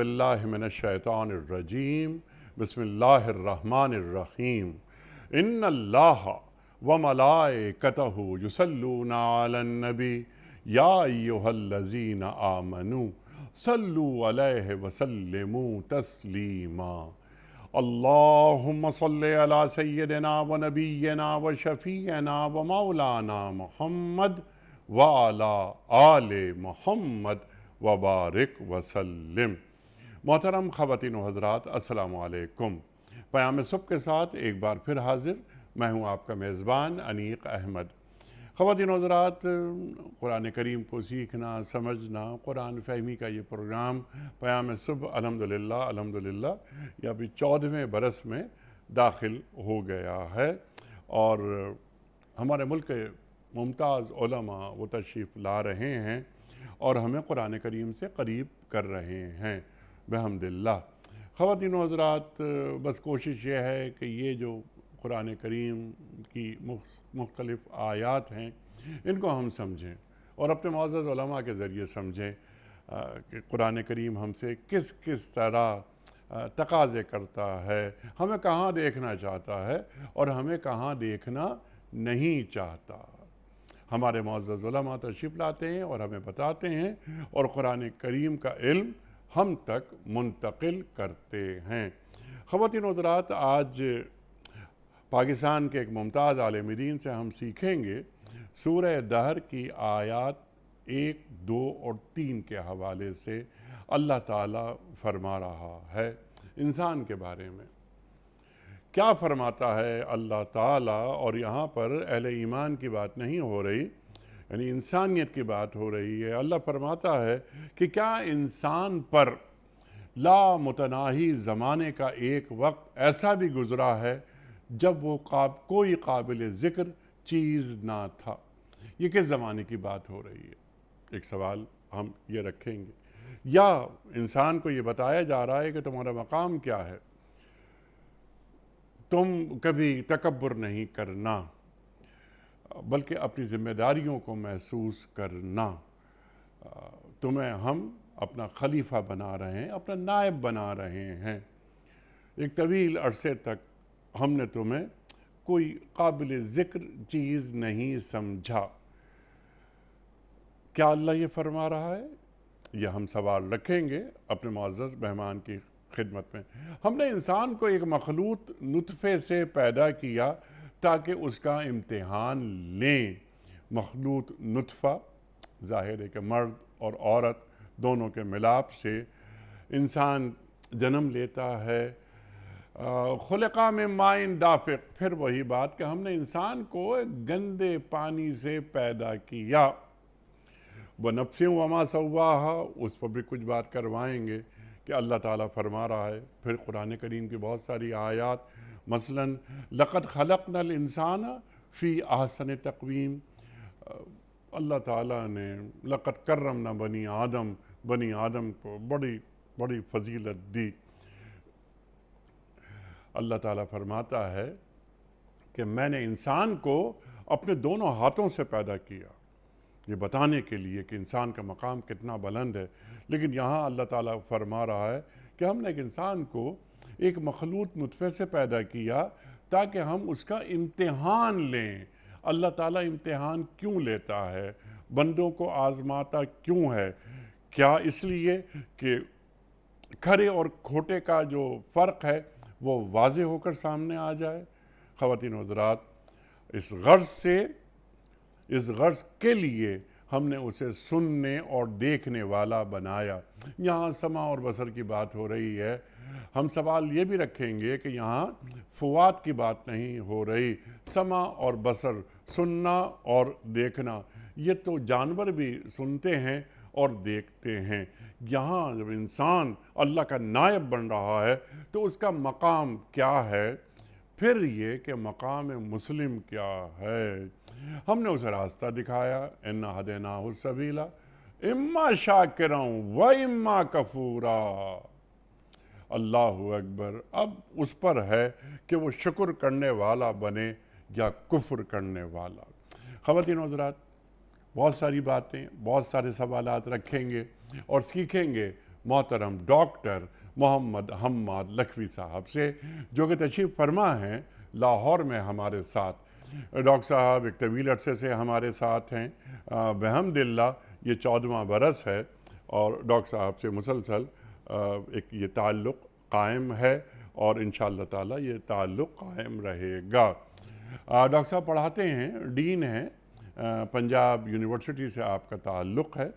अज़बिल्लाशैतरजीम बसमीम इन व मलाए कतहु युसल्लूनाबी याजीन आमनु सल्लु अलैहि वसल्लमु तस्लीमा अल्लाहुम्म सल्लि अला सय्यदिना व नबीना व शफ़ीना व मौलाना मोहम्मद व अला आले मोहम्मद वबारक वसल्लम मोहतरम ख़वातिन हजरात असलकुम प्याम सब के साथ एक बार फिर हाजिर मैं हूँ आपका मेज़बान अनीक अहमद ख़वातिन हजरात कुरान करीम को सीखना समझना कुरान फहमी का ये प्रोग्राम प्याम सब अलहमदिल्ला अलहमदिल्ला ये अभी चौदहवें बरस में दाखिल हो गया है और हमारे मुल्क के मुमताज़ वो तशरीफ़ ला रहे हैं और हमें कुरान करीम से करीब कर रहे हैं बहमदिल्ला ख़वान हजरात बस कोशिश ये है कि ये जो कुरान करीम की मुख्तलफ़ आयात हैं इनको हम समझें और अपने मोज़ा के ज़रिए समझें कि कुरान करीम हमसे किस किस तरह तकाजे करता है हमें कहाँ देखना चाहता है और हमें कहाँ देखना नहीं चाहता हमारे मोज़ा तशरीफ़ लाते हैं और हमें बताते हैं और कुरान करीम का इल्म हम तक मुंतकिल करते हैं ख़वान हजरात आज पाकिस्तान के एक मुमताज़ आलमदीन दीन से हम सीखेंगे सूर्य दहर की आयात एक दो और तीन के हवाले से अल्लाह ताला फरमा रहा है इंसान के बारे में क्या फरमाता है अल्लाह ताला और यहाँ पर अहल ईमान की बात नहीं हो रही यानी इंसानियत की बात हो रही है अल्लाह फरमाता है कि क्या इंसान पर ला मुतनाही ज़माने का एक वक्त ऐसा भी गुज़रा है जब वो काब कोई काबिल ज़िक्र चीज़ ना था ये किस ज़माने की बात हो रही है एक सवाल हम ये रखेंगे या इंसान को ये बताया जा रहा है कि तुम्हारा मकाम क्या है तुम कभी तकबर नहीं करना बल्कि अपनी ज़िम्मेदारियों को महसूस करना तुम्हें हम अपना खलीफा बना रहे हैं अपना नायब बना रहे हैं एक तवील अरसे तक हमने तुम्हें कोई काबिल ज़िक्र चीज़ नहीं समझा क्या अल्लाह ये फरमा रहा है यह हम सवाल रखेंगे अपने मुआज़ मेहमान की खिदमत में हमने इंसान को एक मखलूत नुतफ़े से पैदा किया ताकि उसका इम्तहान लें मखलूत नतफ़ा ज़ाहिर है कि मर्द और औरत दोनों के मिलाप से इंसान जन्म लेता है खुलका में माइन दाफिक फिर वही बात कि हमने इंसान को गंदे पानी से पैदा किया व नफसी वमा सवा उस पर भी कुछ बात करवाएंगे कि अल्लाह ताला फरमा रहा है फिर कुरान करीम की बहुत सारी आयात मसलन लक़द खलक नल इंसान फ़ी आहसन तकवीम अल्लाह ताला ने लक़द करम न बनी आदम बनी आदम को बड़ी बड़ी फजीलत दी अल्लाह ताला फरमाता है कि मैंने इंसान को अपने दोनों हाथों से पैदा किया ये बताने के लिए कि इंसान का मकाम कितना बुलंद है लेकिन यहाँ अल्लाह ताला फरमा रहा है कि हमने एक इंसान को एक मखलूत नुतफ़े से पैदा किया ताकि हम उसका इम्तहान लें अल्लाह ताला इम्तहान क्यों लेता है बंदों को आज़माता क्यों है क्या इसलिए कि खरे और खोटे का जो फ़र्क है वो वाज होकर सामने आ जाए ख़वान हजरात इस गर्ज से इस गर्ज के लिए हमने उसे सुनने और देखने वाला बनाया यहाँ समा और बसर की बात हो रही है हम सवाल ये भी रखेंगे कि यहाँ फवाद की बात नहीं हो रही समा और बसर सुनना और देखना ये तो जानवर भी सुनते हैं और देखते हैं यहाँ जब इंसान अल्लाह का नायब बन रहा है तो उसका मकाम क्या है फिर ये कि मकाम मुस्लिम क्या है हमने उसे रास्ता दिखाया इन्ना हो सबीला इम्मा शाकिर व इम्मा कफूरा अल्लाह अकबर अब उस पर है कि वो शुक्र करने वाला बने या कुफ्र करने वाला ख़वान हजरात बहुत सारी बातें बहुत सारे सवाल रखेंगे और सीखेंगे मोहतरम डॉक्टर मोहम्मद हम्माद लखवी साहब से जो कि तशीफ फरमा हैं लाहौर में हमारे साथ डॉक्टर साहब एक तवील अरसे से हमारे साथ हैं बहमदिल्ला ये चौदवा बरस है और डॉक्टर साहब से मुसलसल एक ये ताल्लुक़ कायम है और इन ताला ये ताल्लुक़ कायम रहेगा डॉक्टर साहब पढ़ाते हैं डीन हैं पंजाब यूनिवर्सिटी से आपका ताल्लुक़ है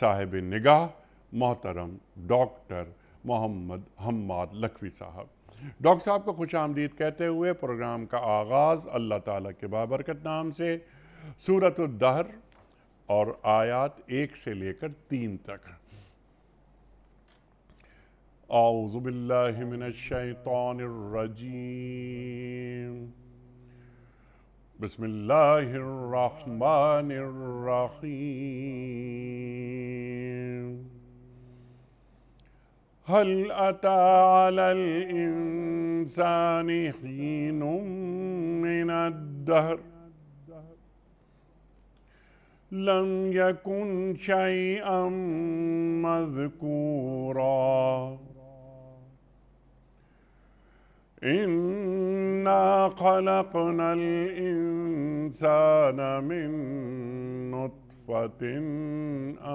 साहिब निगाह मोहतरम डॉक्टर मोहम्मद हम्माद लखवी साहब डॉक्टर साहब को खुश आमदीद कहते हुए प्रोग्राम का आगाज़ अल्लाह ताला के बाबरकत नाम से सूरत दहर और आयात एक से लेकर तीन तक أعوذ بالله من الشيطان الرجيم بسم الله الرحمن الرحيم هل أتى على الإنسان حين من الدهر لم يكن شيئا مذكورا إنا خلقنا الإنسان من نطفة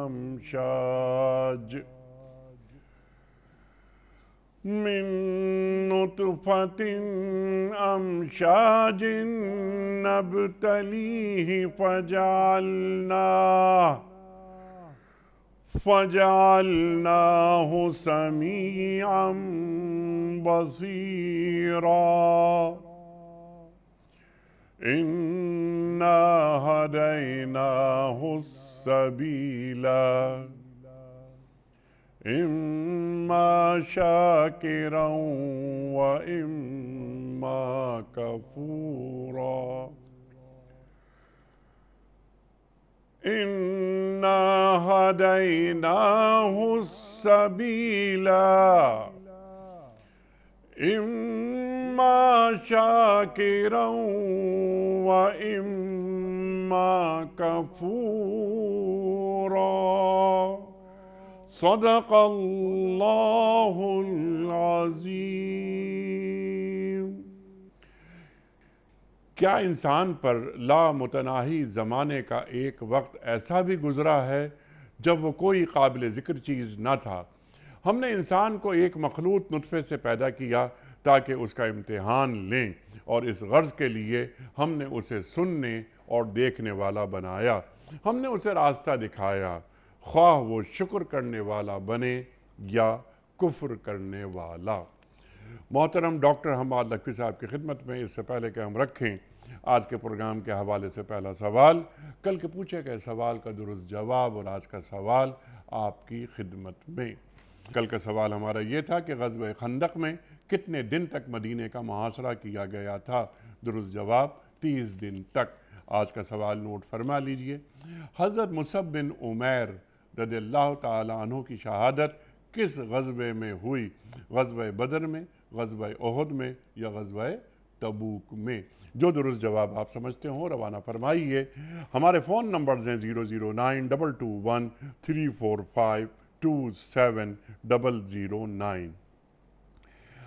أمشاج من نطفة أمشاج نبتليه فجعلناه فجعلناه سميعا بصيرا إنا هديناه السبيلا إما شاكرا وإما كفورا إنا هديناه السبيل إما شاكرا وإما كفورا صدق الله العظيم क्या इंसान पर लामतनाही ज़माने का एक वक्त ऐसा भी गुज़रा है जब वो कोई काबिल ज़िक्र चीज़ ना था हमने इंसान को एक मखलूत नतफ़े से पैदा किया ताकि उसका इम्तहान लें और इस गर्ज़ के लिए हमने उसे सुनने और देखने वाला बनाया हमने उसे रास्ता दिखाया ख्वाह वो शुक्र करने वाला बने या कुफ्र करने वाला मोहतरम डॉक्टर हमाद लखवी साहब की खिदमत में इससे पहले कि हम रखें आज के प्रोग्राम के हवाले से पहला सवाल कल के पूछे गए सवाल का दुरुस्त जवाब और आज का सवाल आपकी खिदमत में कल का सवाल हमारा ये था कि गजब खंदक में कितने दिन तक मदीने का मुहासरा किया गया था दुरुस्त जवाब तीस दिन तक आज का सवाल नोट फरमा लीजिए हज़रत मुसब बिन उमैर रद तु की शहादत किस गजबे में हुई गजब बदर में गजब अहद में या गजब तबूक में जो दुरुस्त जवाब आप समझते हो रवाना फरमाइए हमारे फ़ोन नंबर्स हैं zero zero nine double two one three four five two seven double zero nine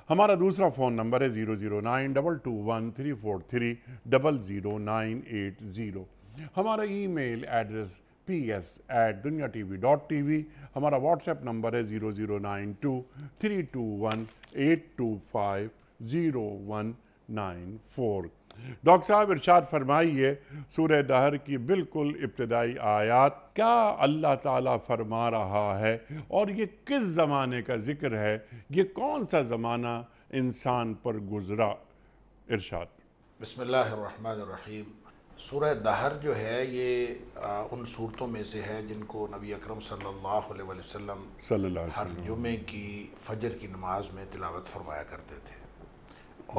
हमारा दूसरा फ़ोन नंबर है zero zero nine double two one three four three double zero nine eight zero हमारा email address P at Dunya T V dot T V हमारा WhatsApp number है zero zero nine two three two one eight two five zero one nine four doctor साहब इरशाद फरमाइए सूर्य दहर की बिल्कुल इब्तदाई आयात क्या अल्लाह ताला फरमा रहा है और ये किस ज़माने का जिक्र है ये कौन सा ज़माना इंसान पर गुजरा इरशाद बसमीम सूरह दहर जो है ये आ, उन सूरतों में से है जिनको नबी अकरम सल्लल्लाहु अलैहि वसल्लम हर जुमे की फजर की नमाज में तिलावत फरमाया करते थे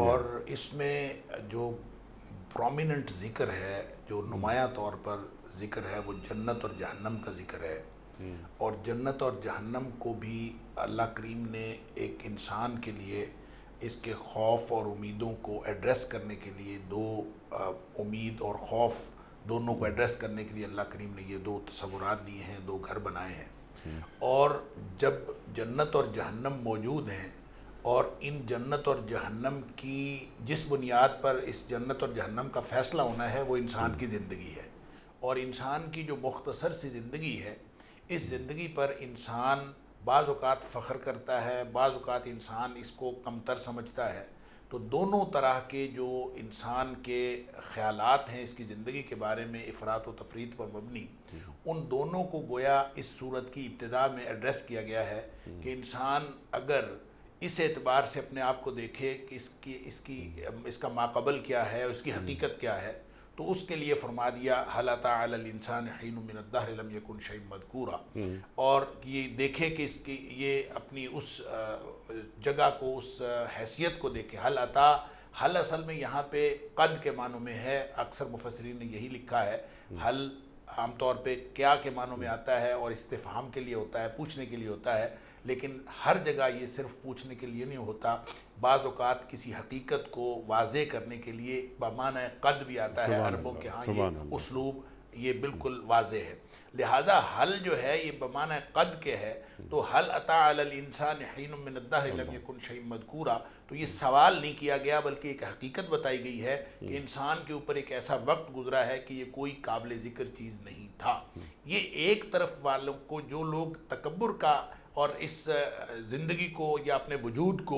और इसमें जो प्रोमिनेंट ज़िक्र है जो नुमाया तौर पर ज़िक्र है वो जन्नत और जहन्नम का ज़िक्र है हम्म। और जन्नत और जहन्नम को भी अल्लाह करीम ने एक इंसान के लिए इसके खौफ और उम्मीदों को एड्रेस करने के लिए दो उम्मीद और खौफ दोनों को एड्रेस करने के लिए अल्लाह करीम ने ये दो तस्वुरात दिए हैं दो घर बनाए हैं और जब जन्नत और जहन्नम मौजूद हैं और इन जन्नत और जहन्नम की जिस बुनियाद पर इस जन्नत और जहन्नम का फ़ैसला होना है वो इंसान की ज़िंदगी है और इंसान की जो मुख्तसर सी ज़िंदगी है इस ज़िंदगी पर इंसान बाज़ात फ़ख्र करता है बाज़ात इंसान इसको कमतर समझता है तो दोनों तरह के जो इंसान के ख्याल हैं इसकी ज़िंदगी के बारे में अफरात व तफरीत पर मबनी उन दोनों को गोया इस सूरत की इब्तदा में एड्रेस किया गया है कि इंसान अगर इस एतबार से अपने आप को देखे कि इसकी इसकी इसका माकबल क्या है उसकी हकीकत क्या है तो उसके लिए फरमा दिया हलत इंसान हन यकुन शही मदकूरा हम्म। और ये देखें कि इसकी ये अपनी उस जगह को उस हैसियत को देखें अता हल असल में यहाँ पे कद के मानों में है अक्सर मुफसरीन ने यही लिखा है हम्म। हल आमतौर पे क्या के मानों में आता है और इस्तेफाम के लिए होता है पूछने के लिए होता है लेकिन हर जगह ये सिर्फ पूछने के लिए नहीं होता बाज़ात किसी हकीकत को वाजे करने के लिए बमान कद भी आता है अरबों के यहाँ ये उसलूब ये बिल्कुल वाज है लिहाजा हल जो है ये बमान कद के है तो हल अतासान शही मदकूरा तो ये सवाल नहीं किया गया बल्कि एक हकीकत बताई गई है कि हम्म। इंसान के ऊपर एक ऐसा वक्त गुजरा है कि ये कोई काबिल ज़िक्र चीज़ नहीं था ये एक तरफ वालों को जो लोग तकबर का और इस ज़िंदगी को या अपने वजूद को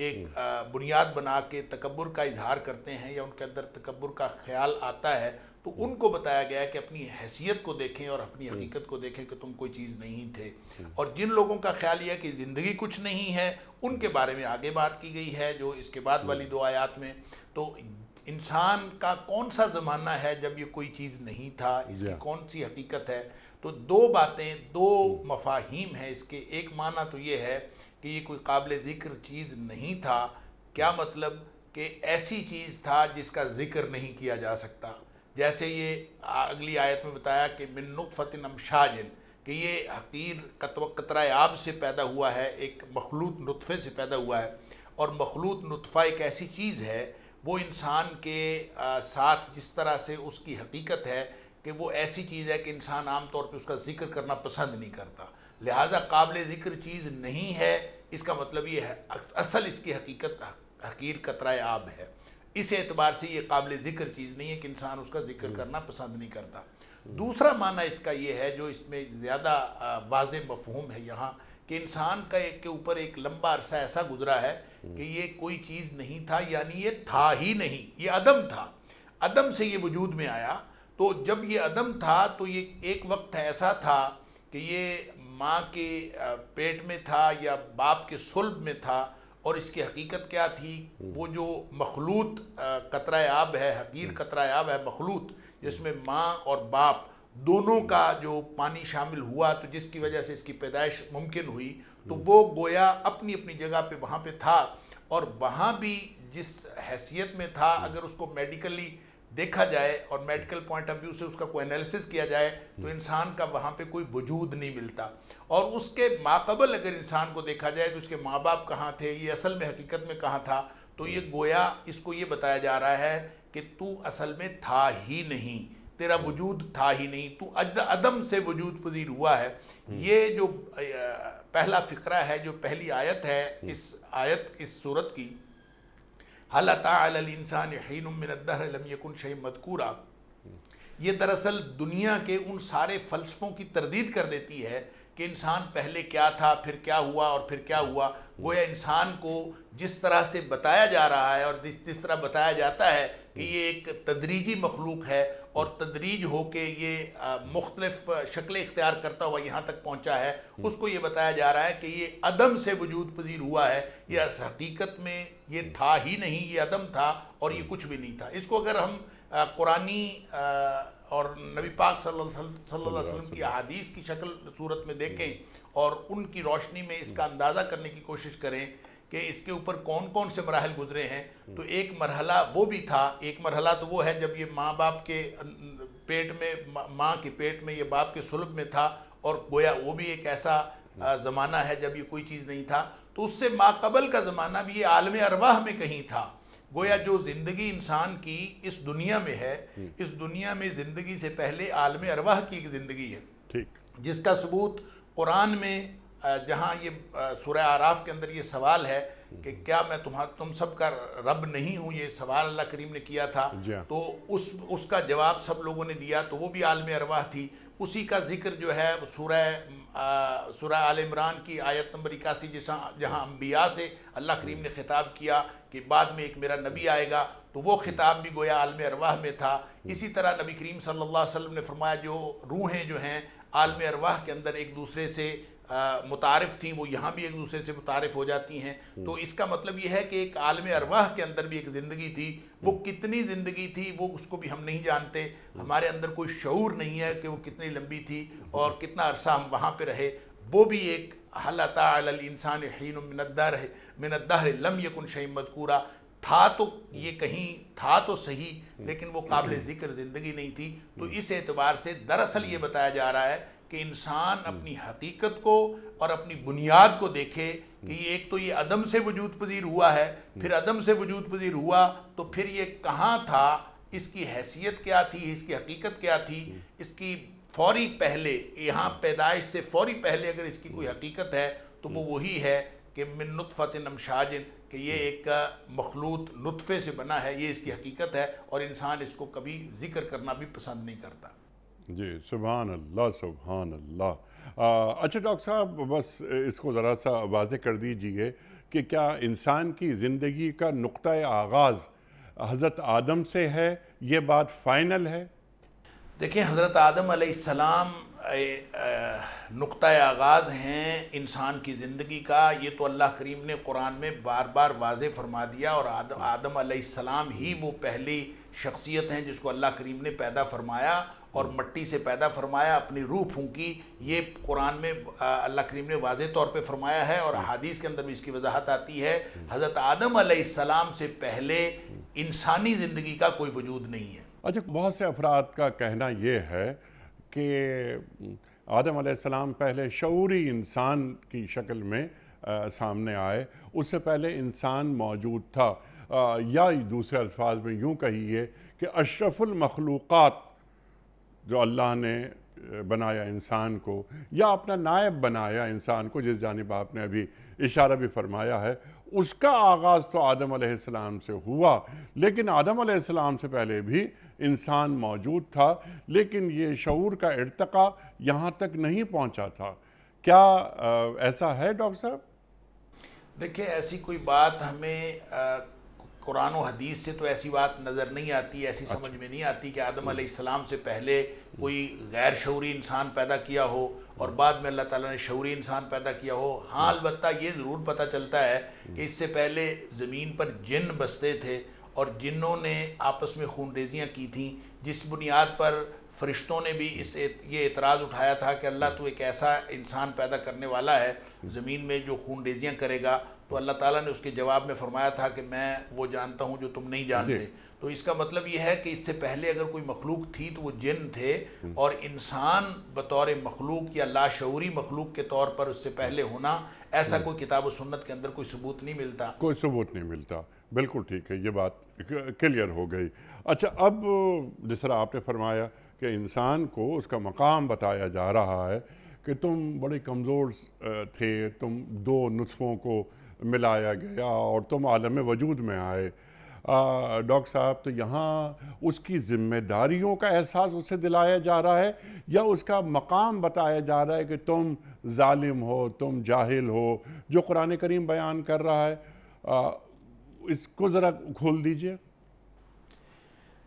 एक हम्म। बुनियाद बना के तकबर का इजहार करते हैं या उनके अंदर तकबर का ख्याल आता है तो हम्म। उनको बताया गया कि अपनी हैसियत को देखें और अपनी हम्म। हकीकत को देखें कि तुम कोई चीज़ नहीं थे और जिन लोगों का ख्याल यह है कि ज़िंदगी कुछ नहीं है उनके बारे में आगे बात की गई है जो इसके बाद वाली दो आयात में तो इंसान का कौन सा ज़माना है जब ये कोई चीज़ नहीं था इसकी कौन सी हकीकत है तो दो बातें दो हम्म। मफाहिम हैं इसके एक माना तो ये है कि ये कोई काबिल ज़िक्र चीज़ नहीं था क्या मतलब कि ऐसी चीज़ था जिसका ज़िक्र नहीं किया जा सकता जैसे ये अगली आयत में बताया कि मिन नुफ़तिन अमशाजन कि ये हकीर कतरा आब से पैदा हुआ है एक मखलूत नुतफ़े से पैदा हुआ है और मखलूत नुतफ़ा एक ऐसी चीज़ है वो इंसान के साथ जिस तरह से उसकी हकीकत है कि वो ऐसी चीज़ है कि इंसान आम तौर पे उसका जिक्र करना पसंद नहीं करता लिहाजा काबिल ज़िक्र चीज़ नहीं है इसका मतलब ये है असल इसकी हकीकत हकीर कतरा आब है इस एतबार से ये काबिल ज़िक्र चीज़ नहीं है कि इंसान उसका जिक्र हम्म। करना पसंद नहीं करता हम्म। दूसरा माना इसका ये है जो इसमें ज़्यादा वाज मफहूम है यहाँ कि इंसान का एक के ऊपर एक लंबा अरसा ऐसा गुजरा है हम्म। कि ये कोई चीज़ नहीं था यानी ये था ही नहीं ये अदम था अदम से ये वजूद में आया तो जब ये अदम था तो ये एक वक्त ऐसा था कि ये माँ के पेट में था या बाप के सुल्ब में था और इसकी हकीकत क्या थी हम्म। वो जो मखलूत कतरा आब है हकीर हम्म। कतरा आब है मखलूत हम्म। जिसमें माँ और बाप दोनों का जो पानी शामिल हुआ तो जिसकी वजह से इसकी पैदाइश मुमकिन हुई तो वो गोया अपनी अपनी जगह पे वहाँ पे था और वहाँ भी जिस हैसियत में था अगर उसको मेडिकली देखा जाए और मेडिकल पॉइंट ऑफ व्यू से उसका कोई एनालिसिस किया जाए तो हम्म। इंसान का वहाँ पे कोई वजूद नहीं मिलता और उसके माकबल अगर इंसान को देखा जाए तो उसके माँ बाप कहाँ थे ये असल में हकीकत में कहाँ था तो ये हम्म। गोया इसको ये बताया जा रहा है कि तू असल में था ही नहीं तेरा हम्म। वजूद था ही नहीं तू अदम से वजूद पजीर हुआ है ये जो पहला फ़िक्रा है जो पहली आयत है इस आयत इस सूरत की हल इंसान शही मदकूरा ये दरअसल दुनिया के उन सारे फ़लसफ़ों की तरदीद कर देती है कि इंसान पहले क्या था फिर क्या हुआ और फिर क्या हुआ गोया इंसान को जिस तरह से बताया जा रहा है और जिस तरह बताया जाता है कि ये एक तदरीजी मखलूक है और तदरीज हो के ये मुख्तलिफ शक्लें इख्तियार करता हुआ यहाँ तक पहुँचा है हम्म। उसको ये बताया जा रहा है कि ये अदम से वजूद पजीर हुआ है यह हकीकत में ये हम्म। था ही नहीं ये अदम था और ये हम्म। कुछ भी नहीं था इसको अगर हम कुरानी और नबी पाक सल्लल्लाहु अलैहि वसल्लम की अदीस की शक्ल सूरत में देखें और उनकी रोशनी में इसका अंदाज़ा करने की कोशिश करें कि इसके ऊपर कौन कौन से मरहल गुजरे हैं तो एक मरहला वो भी था एक मरहला तो वो है जब ये माँ बाप के पेट में माँ के पेट में ये बाप के सुलभ में था और गोया वो भी एक ऐसा ज़माना है जब ये कोई चीज़ नहीं था तो उससे माकबल का ज़माना भी ये आलम अरवाह में कहीं था गोया जो ज़िंदगी इंसान की इस दुनिया में है इस दुनिया में ज़िंदगी से पहले आलम अरवाह की एक ज़िंदगी है ठीक जिसका सबूत कुरान में जहाँ ये सूर्य आराफ के अंदर ये सवाल है कि क्या मैं तुम्हारा तुम सब का रब नहीं हूँ ये सवाल अल्लाह करीम ने किया था हाँ। तो उस उसका जवाब सब लोगों ने दिया तो वो भी आलम अरवाह थी उसी का जिक्र जो है सूरह सूरह आल इमरान की आयत नंबर इक्यासी जैसा जहाँ अम्बिया से अल्लाह करीम ने खिताब किया कि बाद में एक मेरा नबी आएगा तो वो खिताब भी गोया आलम अरवाह में था इसी तरह नबी करीम सल्ला वसलम ने फरमाया जो रूहें जो हैं आलम अरवाह के अंदर एक दूसरे से मुतारफ़ थी वो यहाँ भी एक दूसरे से मुतारफ़ हो जाती हैं हम्म। तो इसका मतलब यह है कि एक आलम अरवाह के अंदर भी एक ज़िंदगी थी वो हम्म। कितनी ज़िंदगी थी वो उसको भी हम नहीं जानते हम्म। हमारे अंदर कोई शूर नहीं है कि वो कितनी लंबी थी और कितना अरसा हम वहाँ पर रहे वो भी एक हल इंसान मिनदर है मिनदर लम यकुन शहीम मदकूरा था तो ये कहीं था तो सही लेकिन वो काबिल ज़िक्र ज़िंदगी नहीं थी तो इस एतबार से दरअसल ये बताया जा रहा है कि इंसान अपनी हकीकत को और अपनी बुनियाद को देखे कि एक तो ये अदम से वजूद पजीर हुआ है फिर अदम से वजूद पजीर हुआ तो फिर ये कहाँ था इसकी हैसियत क्या थी इसकी हकीकत क्या थी इसकी फौरी पहले यहाँ पैदाइश से फौरी पहले अगर इसकी कोई हकीकत है तो वो वही है कि मिन नुतफ़त नमशाजिन कि ये एक मखलूत नुतफ़े से बना है ये इसकी हकीकत है और इंसान इसको कभी ज़िक्र करना भी पसंद नहीं करता जी सुबहान अल्लाह सुबहान अल्लाह अच्छा डॉक्टर साहब बस इसको ज़रा सा वाज कर दीजिए कि क्या इंसान की ज़िंदगी का नुक़ आगाज़ हज़रत आदम से है ये बात फ़ाइनल है देखिए हज़रत आदम सलाम नुक़ आगाज़ हैं इंसान की ज़िंदगी का ये तो अल्लाह करीम ने कुरान में बार बार वाज फरमा दिया और आद, आदम सलाम ही वो पहली शख्सियत हैं जिसको अल्लाह करीम ने पैदा फरमाया और मट्टी से पैदा फरमाया अपनी रूह फूंकी ये कुरान में अल्लाह करीम ने वाज तौर पे फरमाया है और हदीस के अंदर भी इसकी वजाहत आती है हज़रत आदम सलाम से पहले इंसानी ज़िंदगी का कोई वजूद नहीं है अच्छा बहुत से अफराद का कहना ये है कि आदम सलाम पहले शूरी इंसान की शक्ल में आ, सामने आए उससे पहले इंसान मौजूद था आ, या दूसरे अल्फाज में यूँ कहिए कि अशरफुल मखलूक़ात जो अल्लाह ने बनाया इंसान को या अपना नायब बनाया इंसान को जिस जानब आपने अभी इशारा भी फरमाया है उसका आगाज़ तो आदम आसमाम से हुआ लेकिन आदम आसमाम से पहले भी इंसान मौजूद था लेकिन ये शूर का इरतका यहाँ तक नहीं पहुँचा था क्या आ, ऐसा है डॉक्टर साहब देखिए ऐसी कोई बात हमें आ, कुरान हदीस से तो ऐसी बात नज़र नहीं आती ऐसी अच्छा। समझ में नहीं आती कि आदम हम्म। सलाम से पहले कोई गैर शौरी इंसान पैदा किया हो और हम्म। बाद में अल्लाह ताला ने शौरी इंसान पैदा किया हो हाँ हम्म। अलबत् ये ज़रूर पता चलता है कि इससे पहले ज़मीन पर जिन बसते थे और जिन्हों ने आपस में खून रेजियाँ की थी जिस बुनियाद पर फरिश्तों ने भी इस ये एतराज़ उठाया था कि अल्लाह तो एक ऐसा इंसान पैदा करने वाला है ज़मीन में जो खून रेजियाँ करेगा तो अल्लाह ताला ने उसके जवाब में फरमाया था कि मैं वो जानता हूँ जो तुम नहीं जानते तो इसका मतलब यह है कि इससे पहले अगर कोई मखलूक थी तो वो जिन थे और इंसान बतौर मखलूक या लाशरी मखलूक के तौर पर उससे पहले होना ऐसा कोई किताब सुन्नत के अंदर कोई सबूत नहीं मिलता कोई सबूत नहीं मिलता बिल्कुल ठीक है ये बात क्लियर हो गई अच्छा अब जिस तरह आपने फरमाया कि इंसान को उसका मकाम बताया जा रहा है कि तुम बड़े कमज़ोर थे तुम दो नुस्खों को मिलाया गया और तुम आलम वजूद में आए डॉक्टर साहब तो यहाँ उसकी जिम्मेदारियों का एहसास उसे दिलाया जा रहा है या उसका मकाम बताया जा रहा है कि तुम ालिम हो तुम जाहिल हो जो कुरान करीम बयान कर रहा है आ, इसको ज़रा खोल दीजिए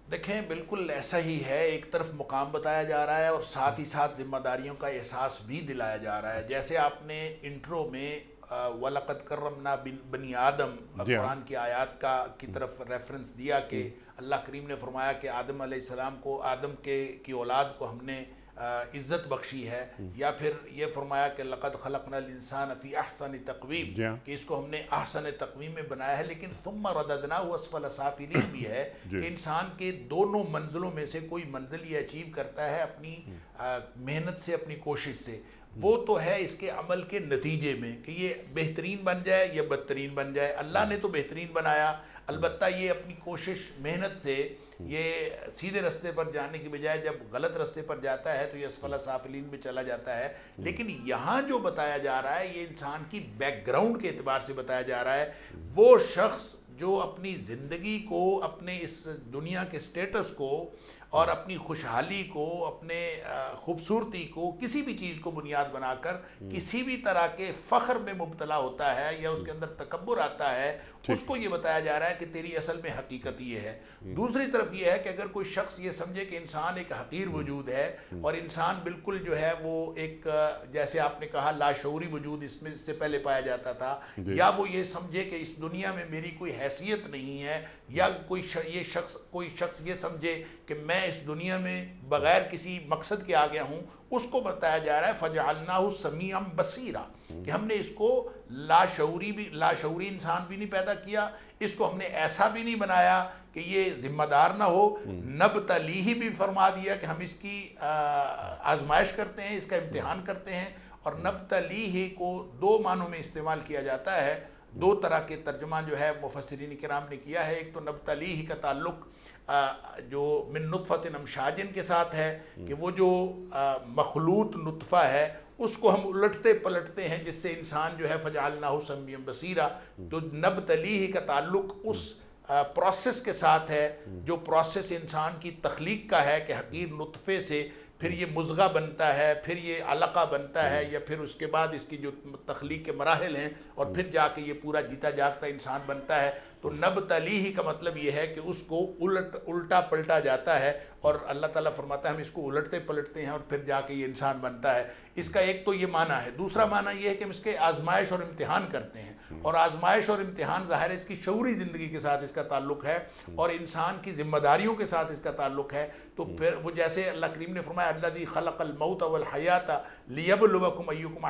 देखें बिल्कुल ऐसा ही है एक तरफ मुकाम बताया जा रहा है और साथ ही साथ जिम्मेदारियों का एहसास भी दिलाया जा रहा है जैसे आपने इंट्रो में वलकत ना बिन बनी आदम हाँ। कुरान की आयत का की तरफ रेफरेंस दिया कि अल्लाह करीम ने फरमाया कि आदम आसमाम को आदम के की औलाद को हमने इज़्ज़त बख्शी है या फिर ये फरमाया कि लक़द खलकनसान फ़ी अहसन तकवीम हाँ। कि इसको हमने अहसन तकवीम में बनाया है लेकिन तुम रदना वसफ़लसाफिली भी है कि इंसान के दोनों मंजिलों में से कोई मंजिल ये अचीव करता है अपनी मेहनत से अपनी कोशिश से वो तो है इसके अमल के नतीजे में कि ये बेहतरीन बन जाए या बदतरीन बन जाए अल्लाह ने तो बेहतरीन बनाया अलबत् ये अपनी कोशिश मेहनत से ये सीधे रास्ते पर जाने की बजाय जब गलत रास्ते पर जाता है तो ये असफला साफिलीन में चला जाता है लेकिन यहाँ जो बताया जा रहा है ये इंसान की बैकग्राउंड के अतबार से बताया जा रहा है वो शख्स जो अपनी ज़िंदगी को अपने इस दुनिया के स्टेटस को और अपनी खुशहाली को अपने खूबसूरती को किसी भी चीज़ को बुनियाद बनाकर हम्म। किसी भी तरह के फ़ख्र में मुबतला होता है या उसके हम्म। अंदर तकबर आता है उसको ये बताया जा रहा है कि तेरी असल में हकीकत ये है हम्म। दूसरी तरफ ये है कि अगर कोई शख्स ये समझे कि इंसान एक हकीर वजूद है और इंसान बिल्कुल जो है वो एक जैसे आपने कहा लाशौरी वजूद इसमें इससे पहले पाया जाता था या वो ये समझे कि इस दुनिया में मेरी कोई हैसियत नहीं है या कोई श, ये शख्स कोई शख्स ये समझे कि मैं इस दुनिया में बग़ैर किसी मकसद के आ गया हूँ उसको बताया जा रहा है फ़जालना समीम बसीरा कि हमने इसको लाशूरी भी लाशरी इंसान भी नहीं पैदा किया इसको हमने ऐसा भी नहीं बनाया कि ये ज़िम्मेदार ना हो हम्म। नब तली ही भी फरमा दिया कि हम इसकी आजमाइश करते हैं इसका इम्तहान हम्म। करते हैं और नब तली ही को दो मानों में इस्तेमाल किया जाता है दो तरह के तर्जमा जो है मुफसरिन कराम ने किया है एक तो ही का ताल्लुक जो मिन नुतफ़त नमशाजिन के साथ है कि वो जो मखलूत नुतफ़ा है उसको हम उलटते पलटते हैं जिससे इंसान जो है फजालना हो बसीरा तो ही का ताल्लुक उस प्रोसेस के साथ है जो प्रोसेस इंसान की तख्लीक का है कि हकीर नुतफ़े से फिर ये मुजगा बनता है फिर ये अलका बनता है या फिर उसके बाद इसकी जो तख्लीक के मराहल हैं और फिर जाके ये पूरा जीता जागता इंसान बनता है तो नब तली ही का मतलब यह है कि उसको उलट उल्टा पलटा जाता है और अल्लाह ताला फरमाता है हम इसको उलटते पलटते हैं और फिर जाके ये इंसान बनता है इसका एक तो ये माना है दूसरा माना यह है कि हम इसके आजमाइश और इम्तहान करते हैं और आजमाइश और इम्तहान ज़ाहिर है इसकी शौरी ज़िंदगी के साथ इसका ताल्लुक है और इंसान की जिम्मेदारियों के साथ इसका ताल्लुक है तो फिर वो जैसे अल्लाह करीम ने फरमाया अल्लादी खलक अलमौत अवल हयाता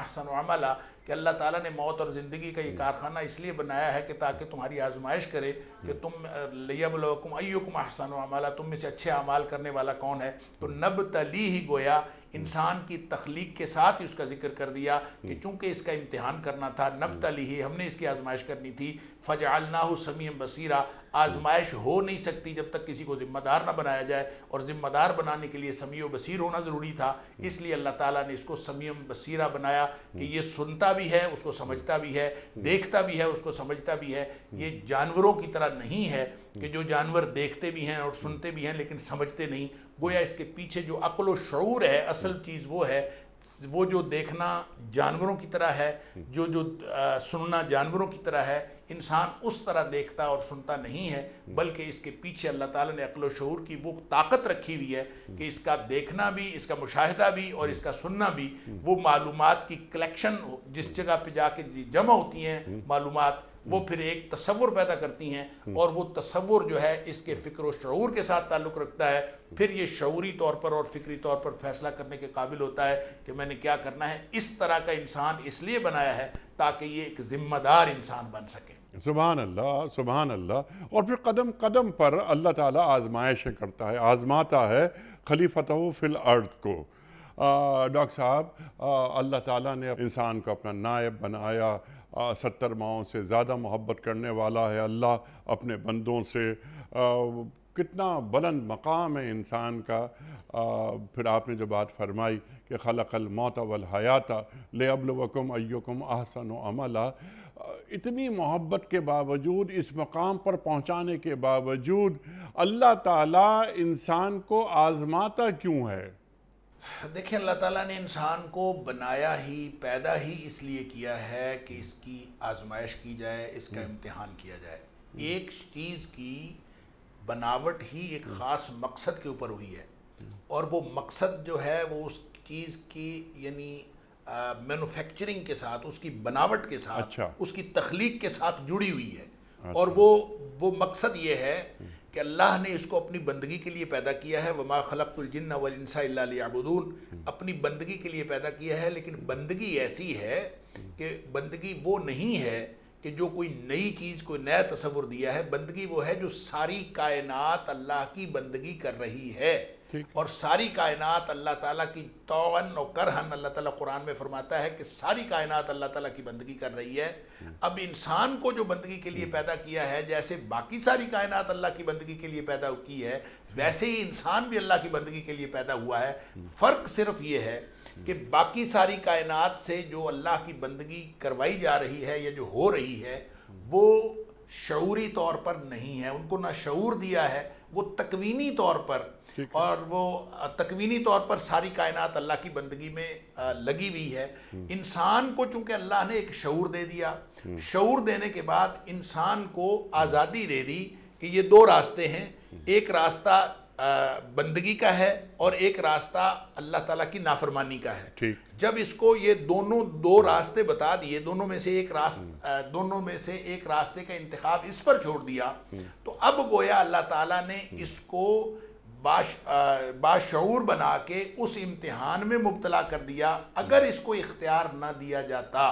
अहसन अमला कि अल्लाह ताला ने मौत और ज़िंदगी का ये हम्म। कारखाना इसलिए बनाया है कि ताकि तुम्हारी आजमाइश करे कि हम्म। तुम लियाबलकुम अयुकुम अहसन अमाला तुम में से अच्छे अमाल करने वाला कौन है तो नब तली ही गोया इंसान की तख्लीक के साथ ही उसका जिक्र कर दिया कि हम्म। चूंकि इसका इम्तहान करना था नब तली ही हमने इसकी आजमाइश करनी थी फ़ज अलना समीम बसीरा आजमाइश हो नहीं सकती जब तक किसी को ज़िम्मेदार ना बनाया जाए और ज़िम्मेदार बनाने के लिए समी बसीर होना ज़रूरी था हम्म। इसलिए अल्लाह ताला ने इसको समीम बसीरा बनाया कि हम्म। ये सुनता भी है उसको समझता भी है देखता भी है उसको समझता भी है ये जानवरों की तरह नहीं है कि जो जानवर देखते भी हैं और सुनते भी हैं लेकिन समझते नहीं गोया इसके पीछे जो अकलो शूर है असल हम्म। चीज़ वो है वो जो देखना जानवरों की तरह है हम्म। जो जो आ, सुनना जानवरों की तरह है इंसान उस तरह देखता और सुनता नहीं है हम्म। बल्कि इसके पीछे अल्लाह ताला ने अक्ल शूर की वो ताकत रखी हुई है कि इसका देखना भी इसका मुशाहिदा भी और इसका सुनना भी वो मालूम की कलेक्शन जिस जगह पे जाके जमा होती हैं मालूम वो फिर एक तस्वुर पैदा करती हैं और वो तस्वुर जो है इसके फ़िक्र शूर के साथ ताल्लुक़ रखता है फिर ये शौरी तौर पर और फ़िक्री तौर पर फैसला करने के काबिल होता है कि मैंने क्या करना है इस तरह का इंसान इसलिए बनाया है ताकि ये एक ज़िम्मेदार इंसान बन सके सुबह अल्लाह सुबह अल्लाह और फिर कदम कदम पर अल्लाह ताला आजमाइश करता है आजमाता है खलीफत फिल अर्द को डॉक्टर साहब अल्लाह ताला ने इंसान को अपना नायब बनाया आ, सत्तर माओ से ज़्यादा मोहब्बत करने वाला है अल्लाह अपने बंदों से आ, कितना बुलंद मकाम है इंसान का आ, फिर आपने जो बात फरमाई कि खलकल मौत अवल हयाता ले अबलवकुम अयुकुम अहसन अमला इतनी मोहब्बत के बावजूद इस मकाम पर पहुंचाने के बावजूद अल्लाह ताला इंसान को आज़माता क्यों है देखिए अल्लाह ताला ने इंसान को बनाया ही पैदा ही इसलिए किया है कि इसकी आजमाइश की जाए इसका हम्म। इम्तहान किया जाए एक चीज़ की बनावट ही एक ख़ास मकसद के ऊपर हुई है और वो मकसद जो है वो उस चीज़ की यानी मैनुफेक्चरिंग के साथ उसकी बनावट के साथ अच्छा। उसकी तख्लीक के साथ जुड़ी हुई है अच्छा। और वो वो मकसद ये है कि अल्लाह ने इसको अपनी बंदगी के लिए पैदा किया है वमा खलकुलजिन वलसाबून अपनी बंदगी के लिए पैदा किया है लेकिन बंदगी ऐसी है कि बंदगी वो नहीं है कि जो कोई नई चीज़ कोई नया तस्वुर दिया है बंदगी वो है जो सारी कायनात अल्लाह की बंदगी कर रही है और सारी कायनात अल्लाह ताला की तोन और करहन अल्लाह ताला कुरान में फरमाता है कि सारी कायनात अल्लाह ताला की बंदगी कर रही है अब इंसान को जो बंदगी के लिए पैदा किया है जैसे बाकी सारी कायनात अल्लाह की बंदगी के लिए पैदा की है वैसे ही इंसान भी अल्लाह की बंदगी के लिए पैदा हुआ है फ़र्क सिर्फ ये है कि बाकी सारी कायनात से जो अल्लाह की बंदगी करवाई जा रही है या जो हो रही है वो शूरी तौर पर नहीं है उनको ना शूर दिया है वो तकवीनी तौर पर और वो तकवीनी तौर पर सारी कायनात अल्लाह की बंदगी में लगी हुई है हम्म। इंसान को चूंकि अल्लाह ने एक शूर दे दिया हम्म। शूर देने के बाद इंसान को आज़ादी दे दी कि ये दो रास्ते हैं हम्म। एक रास्ता बंदगी का है और एक रास्ता अल्लाह ताला की नाफरमानी का है जब इसको ये दोनों दो रास्ते बता दिए दोनों में से एक रास्ते हम्म। दोनों में से एक रास्ते का इंतखब इस पर छोड़ दिया हम्म। तो अब गोया अल्लाह ताला ने हम्म। इसको बाशूर बना के उस इम्तिहान में मुबतला कर दिया अगर इसको इख्तियार ना दिया जाता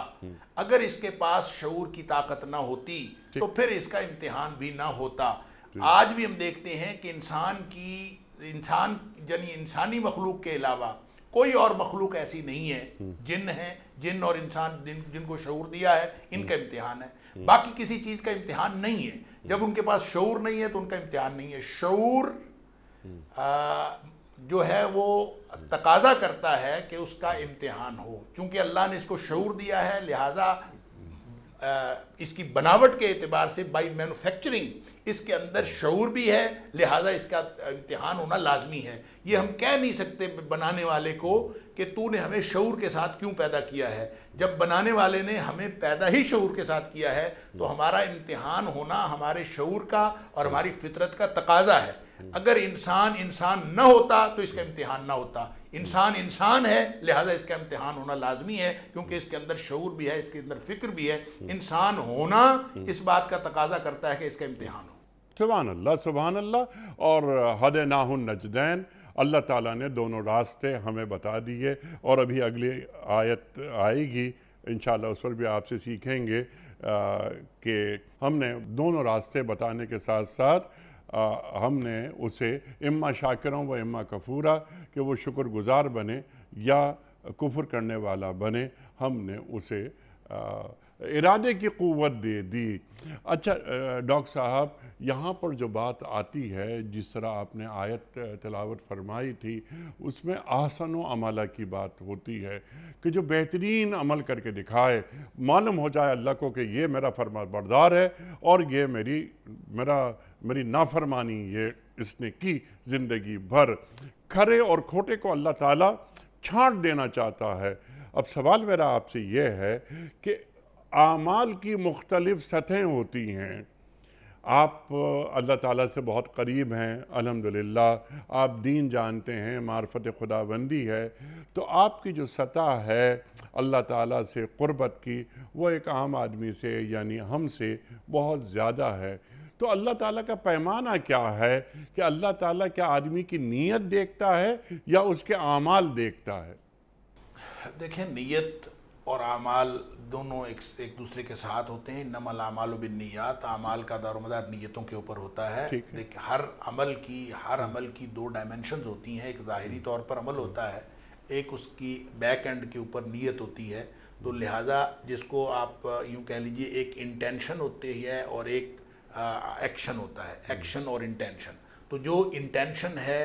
अगर इसके पास शूर की ताकत ना होती तो फिर इसका इम्तिहान भी ना होता आज भी हम देखते हैं कि इंसान की इंसान यानी इंसानी मखलूक के अलावा कोई और मखलूक ऐसी नहीं है हम्म। जिन है जिन और इंसान जिन जिनको शूर दिया है इनका हम्म। इम्तिहान है हम्म। बाकी किसी चीज़ का इम्तिहान नहीं है जब उनके पास शूर नहीं है तो उनका इम्तिहान नहीं है शूर जो है वो तकाजा करता है कि उसका इम्तिहान हो चूंकि अल्लाह ने इसको शूर दिया है लिहाजा इसकी बनावट के अतबार से बाई मैनुफैक्चरिंग इसके अंदर शूर भी है लिहाजा इसका इम्तहान होना लाजमी है ये हम कह नहीं सकते बनाने वाले को कि तू ने हमें शूर के साथ क्यों पैदा किया है जब बनाने वाले ने हमें पैदा ही शूर के साथ किया है तो हमारा इम्तहान होना हमारे शूर का और हमारी फितरत का तकाजा है अगर इंसान इंसान न होता तो इसका इम्तहान ना होता इंसान इंसान है लिहाजा इसका इम्तहान होना लाजमी है क्योंकि इसके अंदर शूर भी है इसके अंदर फिक्र भी है इंसान होना इस बात का तकाजा करता है कि इसका इम्तहान हो सुबहान अल्लाह सुबहान अल्लाह और हद नाहन नजदैन अल्लाह ताला ने दोनों रास्ते हमें बता दिए और अभी अगली आयत आएगी इन उस पर भी आपसे सीखेंगे कि हमने दोनों रास्ते बताने के साथ साथ आ, हमने उसे इम्मा शाकरों व इम्मा कफूरा कि वो शुक्रगुजार बने या कुफर करने वाला बने हमने उसे आ, इरादे की क़वत दे दी अच्छा डॉक्टर साहब यहाँ पर जो बात आती है जिस तरह आपने आयत तलावत फरमाई थी उसमें आसन अमला की बात होती है कि जो बेहतरीन अमल करके दिखाए मालूम हो जाए अल्लाह को कि ये मेरा फरमा बरदार है और ये मेरी मेरा मेरी नाफरमानी ये इसने की ज़िंदगी भर खरे और खोटे को अल्लाह ताला छांट देना चाहता है अब सवाल मेरा आपसे ये है कि आमाल की मुख्तलिफ सतहें होती हैं आप अल्लाह ताला से बहुत करीब हैं अल्हम्दुलिल्लाह आप दीन जानते हैं मार्फत खुदाबंदी है तो आपकी जो सतह है अल्लाह ताला से क़ुरबत की वो एक आम आदमी से यानी हम से बहुत ज़्यादा है तो अल्लाह ताला का पैमाना क्या है कि अल्लाह ताला क्या आदमी की नीयत देखता है या उसके आमाल देखता है देखें नीयत और आमाल दोनों एक, एक दूसरे के साथ होते हैं नमल आमाल बिन नीयत आमाल का दारोमदार नीयतों के ऊपर होता है, है। देख हर अमल की हर अमल की दो डायमेंशन होती हैं एक ज़ाहरी तौर पर अमल होता है एक उसकी बैक एंड के ऊपर नीयत होती है तो लिहाजा जिसको आप यूँ कह लीजिए एक इंटेंशन होती है और एक एक्शन होता है एक्शन और इंटेंशन तो जो इंटेंशन है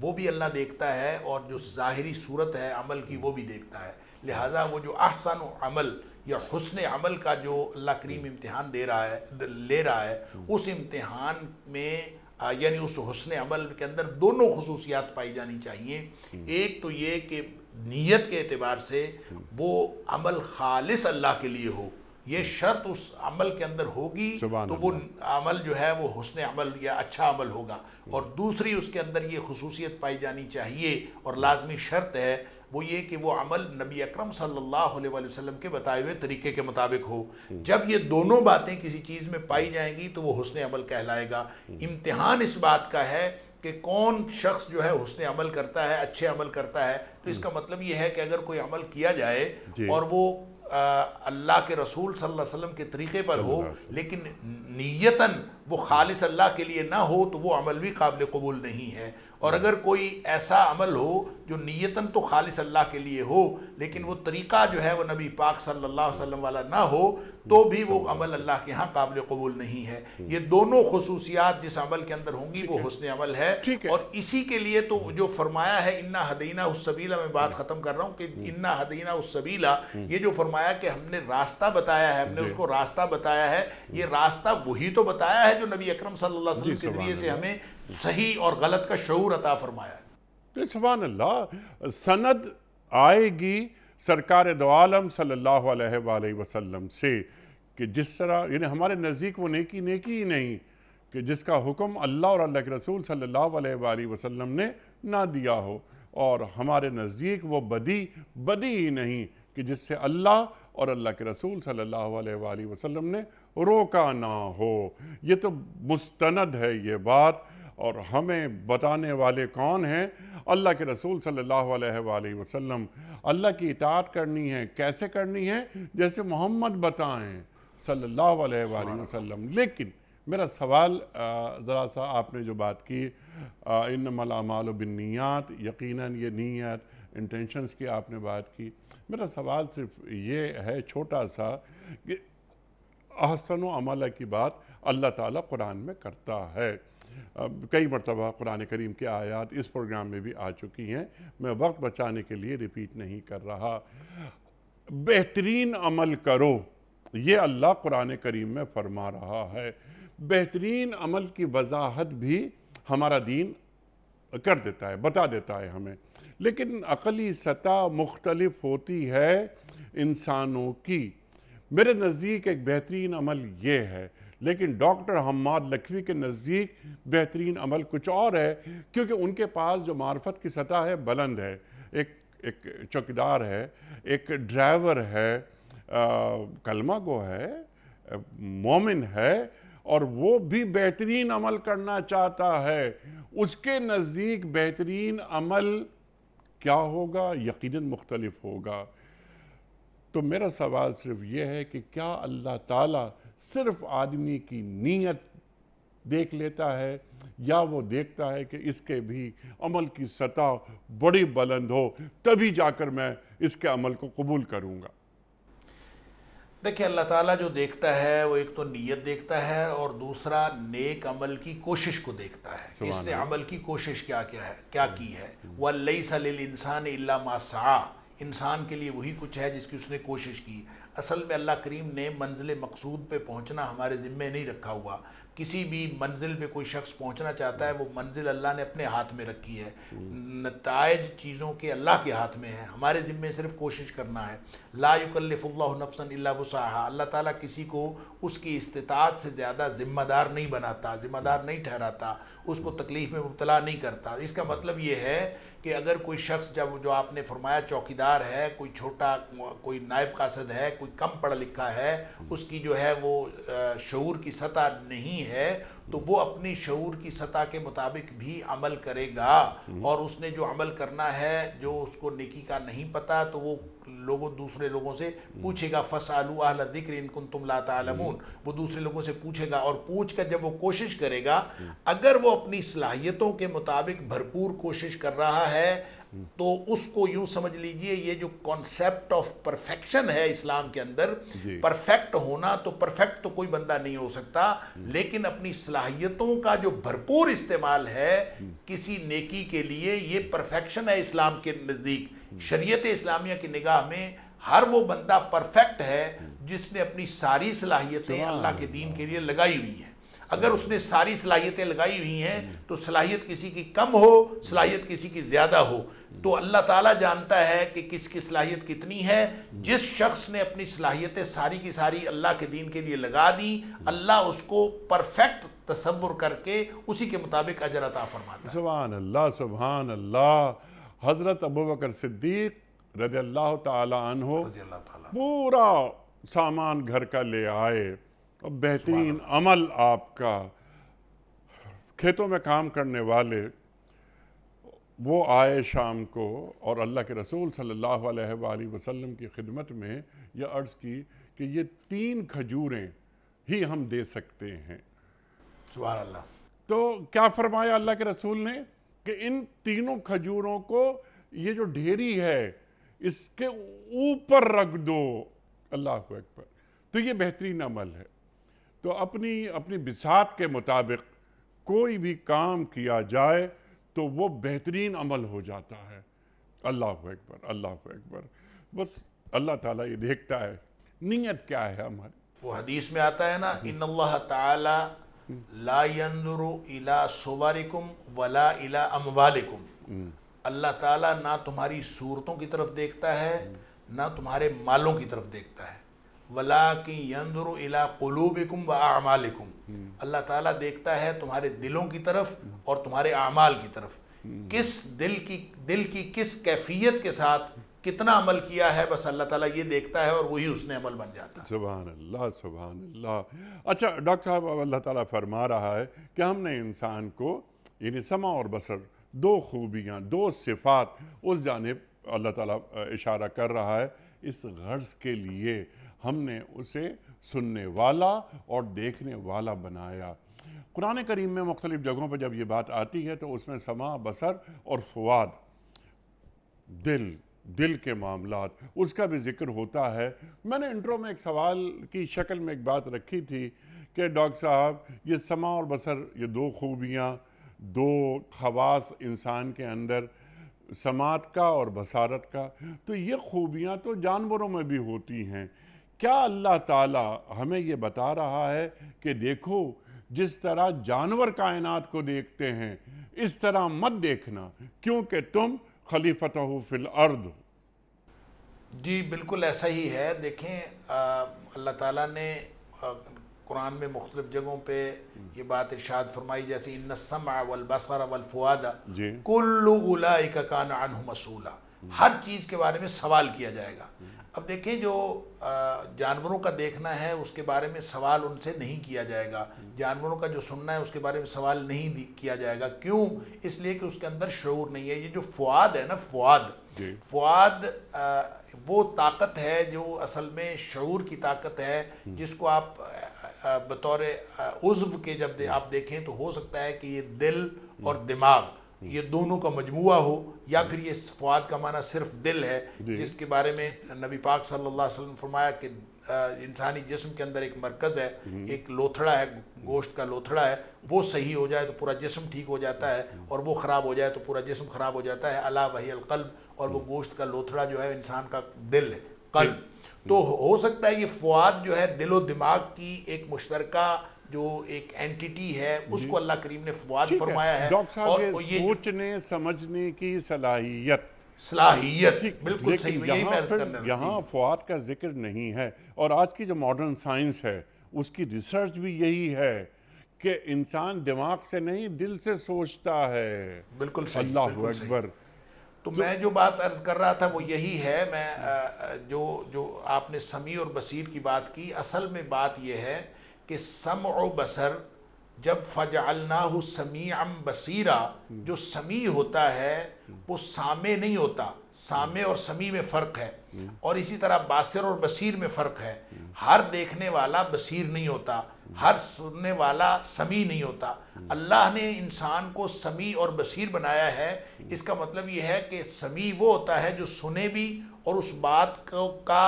वो भी अल्लाह देखता है और जो ज़ाहरी सूरत है अमल की वो भी देखता है लिहाजा वो जो आहसान अमल या हसन अमल का जो अल्लाह करीम इम्तहान दे रहा है ले रहा है उस इम्तहान में यानी उस हसन अमल के अंदर दोनों खसूसियात पाई जानी चाहिए एक तो ये कि नीयत के अतबार से वो अमल खालिस अल्लाह के लिए हो ये शर्त उस अमल के अंदर होगी तो वो अमल जो है वो हसन अमल या अच्छा अमल होगा और दूसरी उसके अंदर ये खसूसियत पाई जानी चाहिए और लाजमी शर्त है वो ये कि वो अमल नबी अक्रम सल्लाम के बताए हुए तरीके के मुताबिक हो जब ये दोनों बातें किसी चीज़ में पाई जाएंगी तो वह हसन अमल कहलाएगा इम्तहान इस बात का है कि कौन शख्स जो है उसने अमल करता है अच्छे अमल करता है तो इसका मतलब यह है कि अगर कोई अमल किया जाए और वो अल्लाह के रसूल सल्लल्लाहु अलैहि वसल्लम के तरीक़े पर हो लेकिन नियतन वो खालिस अल्लाह के लिए ना हो तो वो अमल भी काबिल कबूल नहीं है और hmm. अगर कोई ऐसा अमल हो जो नीयतन तो खालिस अल्लाह के लिए हो लेकिन वो hmm. तरीका जो है वो नबी पाक सल्लल्लाहु अलैहि वसल्लम वाला ना हो hmm. तो भी वो अमल अल्लाह के यहाँ काबिल कबूल नहीं है ये दोनों खसूसियात जिस अमल के अंदर होंगी वो हसन अमल है और इसी के लिए तो जो फरमाया है इन्ना हदीना उस सबीला मैं बात ख़त्म कर रहा हूँ कि इन्ना हदीना उस सबीला ये जो फरमाया कि हमने रास्ता बताया है हमने उसको रास्ता बताया है ये रास्ता वही तो बताया है जो नबी अक्रम सल्ला अलैहि के ज़रिए से हमें सही और गलत का शूर जरूर अता फरमाया सुबह अल्लाह सनद आएगी सरकार दोआलम आलम सल्लल्लाहु अलैहि वसल्लम से कि जिस तरह यानी हमारे नज़दीक वो नेकी नेकी ही नहीं कि जिसका हुक्म अल्लाह और अल्लाह के रसूल सल्लल्लाहु अलैहि वसल्लम ने ना दिया हो और हमारे नज़दीक वो बदी बदी ही नहीं कि जिससे अल्लाह और अल्लाह के रसूल सल्लल्लाहु अलैहि वसल्लम ने रोका ना हो ये तो मुस्तनद है ये बात और हमें बताने वाले कौन हैं अल्लाह के रसूल सल्लल्लाहु अलैहि वसल्लम अल्लाह की इतात करनी है कैसे करनी है जैसे मोहम्मद बताएं सल्लल्लाहु अलैहि वसल्लम लेकिन मेरा सवाल ज़रा सा आपने जो बात की बिन नियात यकीनन ये नीयत इंटेंशंस की आपने बात की मेरा सवाल सिर्फ ये है छोटा सा कि अहसन अमल की बात अल्लाह ताला कुरान में करता है कई मरतबा कुरान करीम के आयात इस प्रोग्राम में भी आ चुकी हैं मैं वक्त बचाने के लिए रिपीट नहीं कर रहा बेहतरीन अमल करो ये अल्लाह कुरान करीम में फरमा रहा है बेहतरीन अमल की वजाहत भी हमारा दीन कर देता है बता देता है हमें लेकिन अकली सतह मुख्तलफ होती है इंसानों की मेरे नज़दीक एक बेहतरीन अमल ये है लेकिन डॉक्टर हमाद लखवी के नज़दीक बेहतरीन अमल कुछ और है क्योंकि उनके पास जो मार्फत की सतह है बुलंद है एक एक चौकीदार है एक ड्राइवर है आ, कलमा गो है मोमिन है और वो भी बेहतरीन अमल करना चाहता है उसके नज़दीक बेहतरीन अमल क्या होगा यकीनन मुख्तलफ होगा तो मेरा सवाल सिर्फ ये है कि क्या अल्लाह ताला सिर्फ आदमी की नीयत देख लेता है या वो देखता है कि इसके भी अमल की सतह बड़ी बुलंद हो तभी जाकर मैं इसके अमल को कबूल करूँगा देखिए अल्लाह ताला जो देखता है वो एक तो नीयत देखता है और दूसरा नेक अमल की कोशिश को देखता है इसने अमल की कोशिश क्या क्या है क्या की है वल्लई सलिल इंसान इल्ला मासा इंसान के लिए वही कुछ है जिसकी उसने कोशिश की असल में अल्लाह करीम ने मंजिल मकसूद पे पहुंचना हमारे ज़िम्मे नहीं रखा हुआ किसी भी मंजिल पे कोई शख्स पहुंचना चाहता है वो मंजिल अल्लाह ने अपने हाथ में रखी है नतज चीज़ों के अल्लाह के हाथ में है हमारे ज़िम्मे सिर्फ कोशिश करना है ला युकल्लफ़ल्ला नफसन वसाहा अल्लाह ताला किसी को उसकी इस्तात से ज़्यादा ज़िम्मेदार नहीं बनाता ज़िम्मेदार नहीं ठहराता उसको तकलीफ़ में मुबला नहीं करता इसका मतलब ये है कि अगर कोई शख्स जब जो आपने फरमाया चौकीदार है कोई छोटा कोई नायब कासद है कोई कम पढ़ा लिखा है उसकी जो है वो शूर की सतह नहीं है तो वो अपने शूर की सतह के मुताबिक भी अमल करेगा हम्म। और उसने जो अमल करना है जो उसको निकी का नहीं पता तो वो लोगों दूसरे लोगों से हम्म। पूछेगा फस आलू आल दिक्र इनकुन तुम ला हम्म। वो दूसरे लोगों से पूछेगा और पूछ कर जब वो कोशिश करेगा अगर वो अपनी सलाहियतों के मुताबिक भरपूर कोशिश कर रहा है तो उसको यूं समझ लीजिए ये जो कॉन्सेप्ट ऑफ परफेक्शन है इस्लाम के अंदर परफेक्ट होना तो परफेक्ट तो कोई बंदा नहीं हो सकता लेकिन अपनी सलाहियतों का जो भरपूर इस्तेमाल है किसी नेकी के लिए ये परफेक्शन है इस्लाम के नज़दीक शरीयत इस्लामिया की निगाह में हर वो बंदा परफेक्ट है जिसने अपनी सारी सलाहियतें अल्लाह के दीन के लिए लगाई हुई है अगर उसने सारी सलाहियतें लगाई हुई हैं तो सलाहियत किसी की कम हो सलाहियत किसी की ज़्यादा हो तो अल्लाह ताला जानता है कि किसकी सलाहियत कितनी है जिस शख्स ने अपनी सलाहियतें सारी की सारी अल्लाह के दीन के लिए लगा दी अल्लाह उसको परफेक्ट तस्वुर करके उसी के मुताबिक अजर अता फरमाता सुबहान अल्लाह सुबहान अल्लाह हज़रत अबू बकर सिद्दीक रजी अल्लाह तहो पूरा सामान घर का ले आए और बेहतरीन अमल आपका खेतों में काम करने वाले वो आए शाम को और अल्लाह के रसूल सल्लल्लाहु अलैहि वसल्लम की खिदमत में यह अर्ज़ की कि ये तीन खजूरें ही हम दे सकते हैं अल्लाह तो क्या फरमाया अल्लाह के रसूल ने कि इन तीनों खजूरों को ये जो ढेरी है इसके ऊपर रख दो अल्लाह अकबर तो ये बेहतरीन अमल है तो अपनी अपनी बिसात के मुताबिक कोई भी काम किया जाए तो वो बेहतरीन अमल हो जाता है अल्लाह अकबर अल्लाह अकबर बस अल्लाह ताला ये देखता है नीयत क्या है हमारी वो हदीस में आता है ना इन अल्लाह ताला ला यंदुरु इला सुवारिकुम वला इला अमवालिकुम अल्लाह ताला ना तुम्हारी सूरतों की तरफ देखता है ना तुम्हारे मालों की तरफ देखता है व हम्म। अल्लाह ताला देखता है तुम्हारे दिलों की तरफ और तुम्हारे अमाल की तरफ हम्म। किस दिल की दिल की किस कैफियत के साथ कितना अमल किया है बस अल्लाह ताला ये देखता है और वही उसने अमल बन जाता है सुबहान अल्लाह सुबहान अल्लाह अच्छा डॉक्टर साहब अब अल्लाह ताला फरमा रहा है कि हमने इंसान को यानी समा और बसर दो खूबियाँ दो सिफात उस जानब अल्लाह ताला इशारा कर रहा है इस गर्ज के लिए हमने उसे सुनने वाला और देखने वाला बनाया कुरान करीम में मुख्तलिफ़ जगहों पर जब ये बात आती है तो उसमें समा बसर और फवाद दिल दिल के मामला उसका भी जिक्र होता है मैंने इंट्रो में एक सवाल की शक्ल में एक बात रखी थी कि डॉक्टर साहब ये समा और बसर ये दो खूबियाँ दो खवास इंसान के अंदर समात का और बसारत का तो ये खूबियाँ तो जानवरों में भी होती हैं क्या अल्लाह ताला हमें ये बता रहा है कि देखो जिस तरह जानवर कायनात को देखते हैं इस तरह मत देखना क्योंकि तुम खलीफत हो फिल अर्द जी बिल्कुल ऐसा ही है देखें अल्लाह ताला ने कुरान में मुख्तलिफ जगहों पे ये बात इर्शाद फरमाई जैसे इन इनसमसर वलफुआदा कुल्लुलाकान मसूला हर चीज़ के बारे में सवाल किया जाएगा अब देखिए जो जानवरों का देखना है उसके बारे में सवाल उनसे नहीं किया जाएगा जानवरों का जो सुनना है उसके बारे में सवाल नहीं किया जाएगा क्यों इसलिए कि उसके अंदर शोर नहीं है ये जो फुआद है ना फुआद फुआद वो ताकत है जो असल में शूर की ताकत है हम्म। जिसको आप बतौर उज्व के जब दे, आप देखें तो हो सकता है कि ये दिल हम्म। और दिमाग ये दोनों का मजमुआ हो या फिर ये फवाद का माना सिर्फ दिल है जिसके बारे में नबी पाक सल्लल्लाहु अलैहि वसल्लम फरमाया कि इंसानी जिस्म के अंदर एक मरकज़ है हम्म। एक लोथड़ा है गोश्त का लोथड़ा है वो सही हो जाए तो पूरा जिस्म ठीक हो जाता है हम्म। और वो ख़राब हो जाए तो पूरा जिस्म ख़राब हो जाता है अला वही अलकल्ब और वो हम्म। गोश्त का लोथड़ा जो है इंसान का दिल है कल्ब तो हो सकता है ये फवाद जो है दिलो दिमाग की एक मुश्तरका जो एक एंटिटी है उसको अल्लाह करीम ने फवाद फरमाया है, है। और ये सोचने समझने की सलाहियत सलाहियत बिल्कुल सही यही यहाँ फवाद का जिक्र नहीं है और आज की जो मॉडर्न साइंस है उसकी रिसर्च भी यही है कि इंसान दिमाग से नहीं दिल से सोचता है बिल्कुल सही अल्लाह अकबर तो मैं जो बात अर्ज कर रहा था वो यही है मैं जो जो आपने समी और बसीर की बात की असल में बात यह है कि सम बसर जब फ़ज अल्लाह समी अम बसीरा जो समी होता है वो सामे नहीं होता सामे और समी में फ़र्क है और इसी तरह बासर और बसीर में फ़र्क है हर देखने वाला बसीर नहीं होता हर सुनने वाला समी नहीं होता अल्लाह ने इंसान को समी और बसीर बनाया है इसका मतलब यह है कि समी वो होता है जो सुने भी और उस बात को का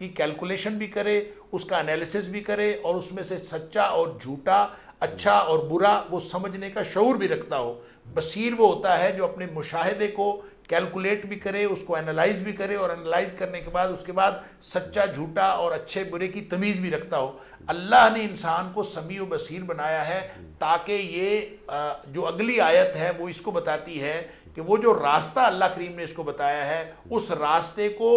की कैलकुलेशन भी करे उसका एनालिसिस भी करे और उसमें से सच्चा और झूठा अच्छा और बुरा वो समझने का शौर भी रखता हो बसीर वो होता है जो अपने मुशाहदे को कैलकुलेट भी करे उसको एनालाइज भी करे और एनालाइज करने के बाद उसके बाद सच्चा झूठा और अच्छे बुरे की तमीज़ भी रखता हो अल्लाह ने इंसान को समी व बसीर बनाया है ताकि ये जो अगली आयत है वो इसको बताती है कि वो जो रास्ता अल्लाह करीम ने इसको बताया है उस रास्ते को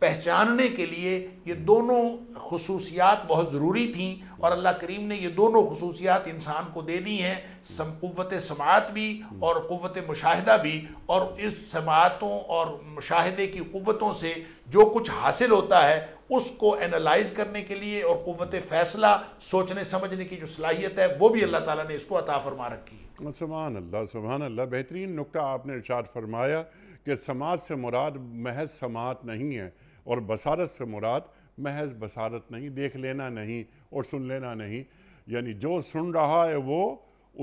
पहचानने के लिए ये दोनों खसूसियात बहुत ज़रूरी थी और अल्लाह करीम ने ये दोनों खसूसियात इंसान को दे दी हैं क़वत समात भी और क़वत मुशाहिदा भी और इस समातों और मुशाहदे की क़वतों से जो कुछ हासिल होता है उसको एनालाइज करने के लिए और कुत फैसला सोचने समझने की जो सलाहियत है वो भी अल्लाह ताला ने इसको अता फरमा रखी है सुबहान अल्लाह सुबहान अल्लाह बेहतरीन नुक्ता आपने इर्शाद फरमाया कि समाज से मुराद महज समात नहीं है और बसारत से मुराद महज बसारत नहीं देख लेना नहीं और सुन लेना नहीं यानी जो सुन रहा है वो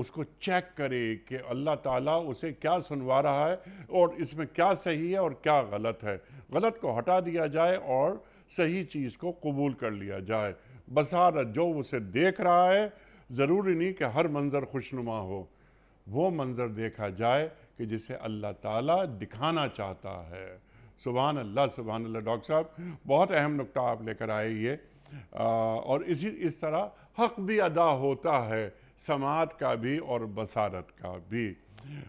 उसको चेक करे कि अल्लाह ताला उसे क्या सुनवा रहा है और इसमें क्या सही है और क्या गलत है गलत को हटा दिया जाए और सही चीज़ को कबूल कर लिया जाए बसारत जो उसे देख रहा है ज़रूरी नहीं कि हर मंज़र खुशनुमा हो वो मंज़र देखा जाए कि जिसे अल्लाह ताला दिखाना चाहता है सुबहान अल्लाह सुबहान अल्लाह डॉक्टर साहब बहुत अहम नुकता आप लेकर आए ये आ, और इसी इस तरह हक भी अदा होता है समात का भी और बसारत का भी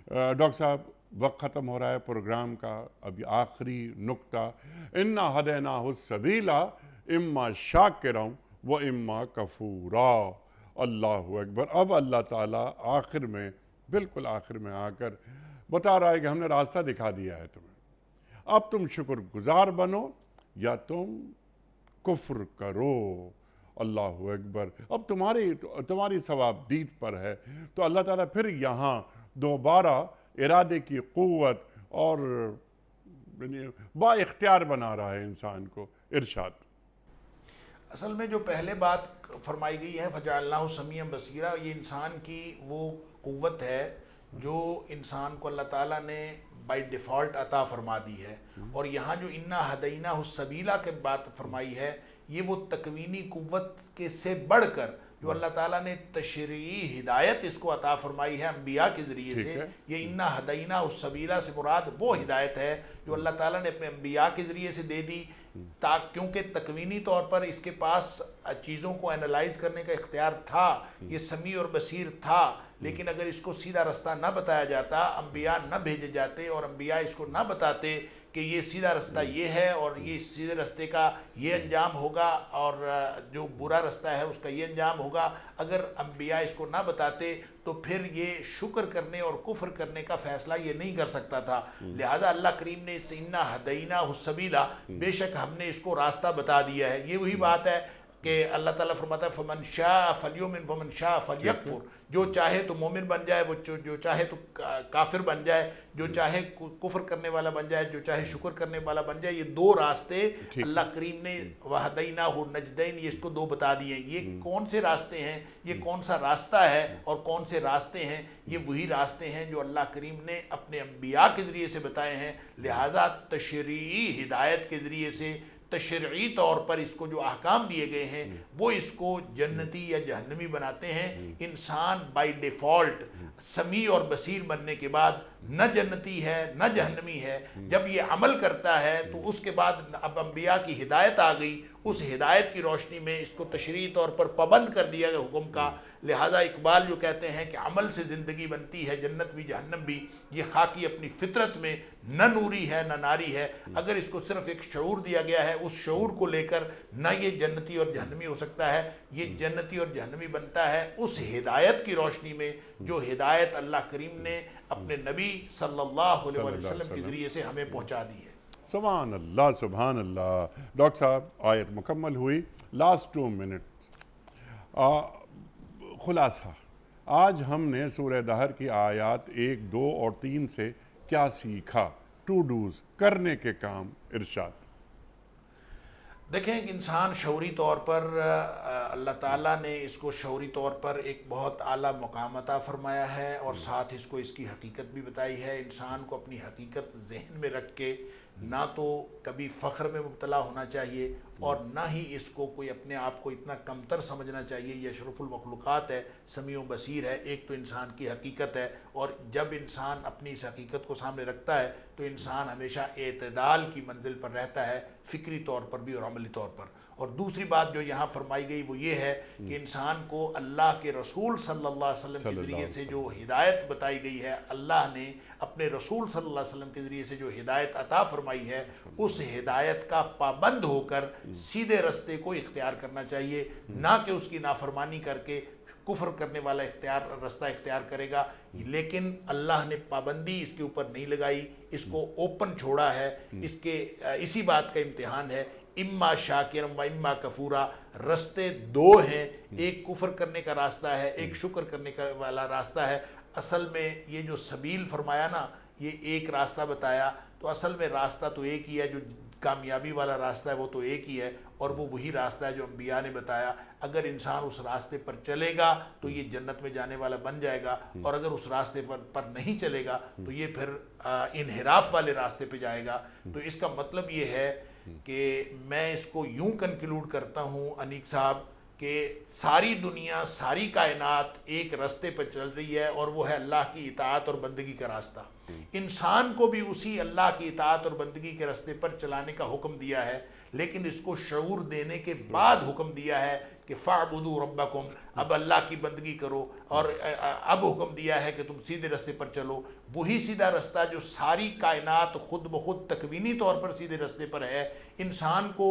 डॉक्टर साहब वक्त ख़त्म हो रहा है प्रोग्राम का अभी आखिरी हद ना हो सबीला इम्मा रहूँ व इम्मा कफूरा अल्लाह अकबर अब अल्लाह ताला आखिर में बिल्कुल आखिर में आकर बता रहा है कि हमने रास्ता दिखा दिया है तुम्हें अब तुम शुक्रगुजार बनो या तुम कुफ्र करो अल्लाह अकबर अब तुम्हारी तुम्हारी सवाबदीद पर है तो अल्लाह ताला फिर यहाँ दोबारा इरादे की क़वत और बाख्तियार बना रहा है इंसान को इर्शाद असल में जो पहले बात फरमाई गई है अल्लाह समी बसीरा ये इंसान की वो क़वत है जो इंसान को अल्लाह ताला ने बाय डिफ़ॉल्ट अता फरमा दी है और यहाँ जो इन्ना हदीना हुसबीला के बात फरमाई है ये वो तकवीनी क़वत के से बढ़कर जो अल्लाह ताला ने तशरी हिदायत इसको अता फरमाई है अम्बिया के ज़रिए से ये इन्ना हदीना उस सबीला से मुराद वो हिदायत है जो अल्लाह ताला ने अपने अम्बिया के ज़रिए से दे दी ता क्योंकि तकवीनी तौर पर इसके पास चीज़ों को एनालाइज करने का इख्तियार था ये समी और बसीर था लेकिन अगर इसको सीधा रास्ता ना बताया जाता अम्बिया न भेजे जाते और अम्बिया इसको ना बताते कि ये सीधा रास्ता हम्म। ये है और ये सीधे रास्ते का ये हम्म। अंजाम होगा और जो बुरा रास्ता है उसका ये अंजाम होगा अगर अम्बिया इसको ना बताते तो फिर ये शुक्र करने और कुफर करने का फैसला ये नहीं कर सकता था हम्म। लिहाजा अल्लाह करीम ने इस इन्ना हदीना हुसबीला बेशक हमने इसको रास्ता बता दिया है ये वही बात है कि अल्लाह ताला फरमाता है फमन शाह फलियमिन फमन शाह फलियकफुर जो चाहे तो मोमिन बन जाए वो जो चाहे तो काफिर बन जाए जो चाहे कुफर करने वाला बन जाए जो चाहे शुक्र करने वाला बन जाए ये दो रास्ते अल्लाह करीम ने वहदैना हो नजदैन ये इसको दो बता दिए ये हम्म। कौन से रास्ते हैं ये हम्म। कौन सा रास्ता है और कौन से रास्ते हैं ये वही रास्ते हैं जो अल्लाह करीम ने अपने अम्बिया के ज़रिए से बताए हैं लिहाजा तशरी हिदायत के ज़रिए से तशरी तौर पर इसको जो अहकाम दिए गए हैं वो इसको जन्नती या जहनमी बनाते हैं हम्म। इंसान बाई डिफ़ॉल्ट समी और बसीर बनने के बाद न जन्नती है न जहनमी है हम्म। जब ये अमल करता है तो हम्म। उसके बाद अब अम्बिया की हिदायत आ गई उस हिदायत की रोशनी में इसको तशरी तौर पर पाबंद कर दिया गया हुक्म का हम्म। लिहाजा इकबाल जो कहते हैं कि अमल से ज़िंदगी बनती है जन्नत भी जहन्नम भी ये खाकी अपनी फितरत में न नूरी है न नारी है अगर इसको सिर्फ एक शूर दिया गया है उस शूर को लेकर न ये जन्नती और जहनमी हो सकता है ये जन्नती और जहनवी बनता है उस हिदायत की रोशनी में जो हिदायत अल्लाह करीम ने अपने नबी सल्लल्लाहु अलैहि वसल्लम के ज़रिए से हमें पहुंचा दी है सुबहान अल्लाह सुबहान अल्लाह डॉक्टर साहब आयत मुकम्मल हुई लास्ट टू मिनट खुलासा आज हमने सूर्य दहर की आयत एक दो और तीन से क्या सीखा टू डूज करने के काम इर्शाद देखें एक इंसान शौरी तौर पर अल्लाह ताला ने इसको शौरी तौर पर एक बहुत आला मकामता फरमाया है और साथ इसको इसकी हकीकत भी बताई है इंसान को अपनी हकीकत जहन में रख के ना तो कभी फ़ख्र में मुबतला होना चाहिए और ना ही इसको कोई अपने आप को इतना कमतर समझना चाहिए यह शरफुल मखलूक़ात है समी बसीर है एक तो इंसान की हकीकत है और जब इंसान अपनी इस हकीकत को सामने रखता है तो इंसान हमेशा अतदाल की मंजिल पर रहता है फ़िक्री तौर पर भी और अमली तौर पर और दूसरी बात जो यहाँ फरमाई गई वो ये है कि हम्म। इंसान को अल्लाह के रसूल सल्लल्लाहु अलैहि वसल्लम के ज़रिए से जो हिदायत बताई गई है अल्लाह ने अपने रसूल सल्लल्लाहु अलैहि वसल्लम के ज़रिए से जो हिदायत अता फरमाई है उस हिदायत का पाबंद होकर हम्म। सीधे रस्ते को इख्तियार करना चाहिए हम्म। ना कि उसकी नाफरमानी करके कुफर करने वाला इख्तियार रास्ता इख्तियार करेगा लेकिन अल्लाह ने पाबंदी इसके ऊपर नहीं लगाई इसको ओपन छोड़ा है इसके इसी बात का इम्तहान है इम्मा शाकिर व इम्मा कफूरा रास्ते दो हैं एक कुफर करने का रास्ता है एक शुक्र करने का वाला रास्ता है असल में ये जो सबील फरमाया ना ये एक रास्ता बताया तो असल में रास्ता तो एक ही है जो कामयाबी वाला रास्ता है वो तो एक ही है और वो वही रास्ता है जो अम्बिया ने बताया अगर इंसान उस रास्ते पर चलेगा तो ये जन्नत में जाने वाला बन जाएगा और अगर उस रास्ते पर पर नहीं चलेगा तो ये फिर इनहराफ वाले रास्ते पे जाएगा तो इसका मतलब ये है कि मैं इसको यूं कंक्लूड करता हूं अनिक साहब कि सारी दुनिया सारी कायनात एक रास्ते पर चल रही है और वो है अल्लाह की इतात और बंदगी का रास्ता इंसान को भी उसी अल्लाह की इतात और बंदगी के रास्ते पर चलाने का हुक्म दिया है लेकिन इसको शूर देने के बाद हुक्म दिया है कि रब्बा रब्बकुम अब अल्लाह की बंदगी करो और अब हुक्म दिया है कि तुम सीधे रस्ते पर चलो वही सीधा रास्ता जो सारी कायनात खुद ब खुद तकवीनी तौर पर सीधे रस्ते पर है इंसान को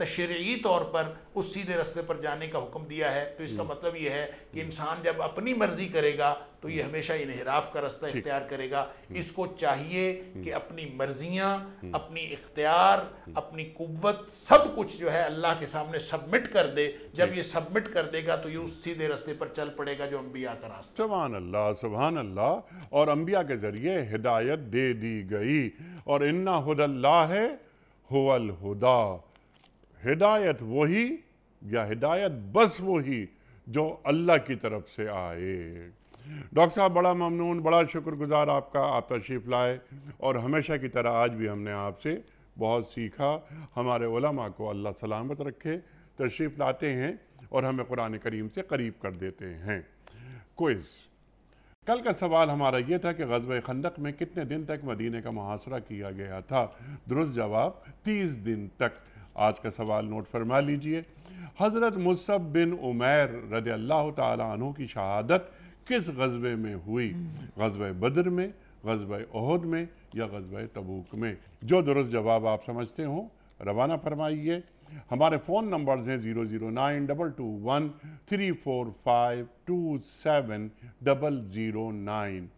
तशरी तौर पर उस सीधे रास्ते पर जाने का हुक्म दिया है तो इसका हम्म। मतलब यह है कि हम्म। इंसान जब अपनी मर्जी करेगा तो ये हम्म। हमेशा इनहराफ का रास्ता इख्तियार करेगा इसको चाहिए कि अपनी मर्जियाँ अपनी इख्तियार अपनी कुत सब कुछ जो है अल्लाह के सामने सबमिट कर दे जब ये सबमिट कर देगा तो ये उस सीधे रास्ते पर चल पड़ेगा जो अम्बिया का रास्ता सुबहान अल्लाह सुबहान अल्लाह और अम्बिया के ज़रिए हिदायत दे दी गई और इन्ना हदल्ला है हुदा हिदायत वही या हिदायत बस वही जो अल्लाह की तरफ से आए डॉक्टर साहब बड़ा ममनून बड़ा शुक्रगुजार आपका आप तशरीफ़ लाए और हमेशा की तरह आज भी हमने आपसे बहुत सीखा हमारे उलमा को अल्लाह सलामत रखे तशरीफ़ लाते हैं और हमें कुरान करीम से करीब कर देते हैं कोइज़ कल का सवाल हमारा ये था कि गजब खंदक में कितने दिन तक मदीने का मुहासरा किया गया था दुरुस्त जवाब तीस दिन तक आज का सवाल नोट फरमा लीजिए हज़रत मुसब बिन उमैर रद अल्लाह तु की शहादत किस गजबे में हुई गजब बद्र में गजब अहद में या गजब तबूक में जो दुरुस्त जवाब आप समझते हों रवाना फरमाइए हमारे फ़ोन नंबर्स हैं zero zero nine double two one three four five two seven double zero nine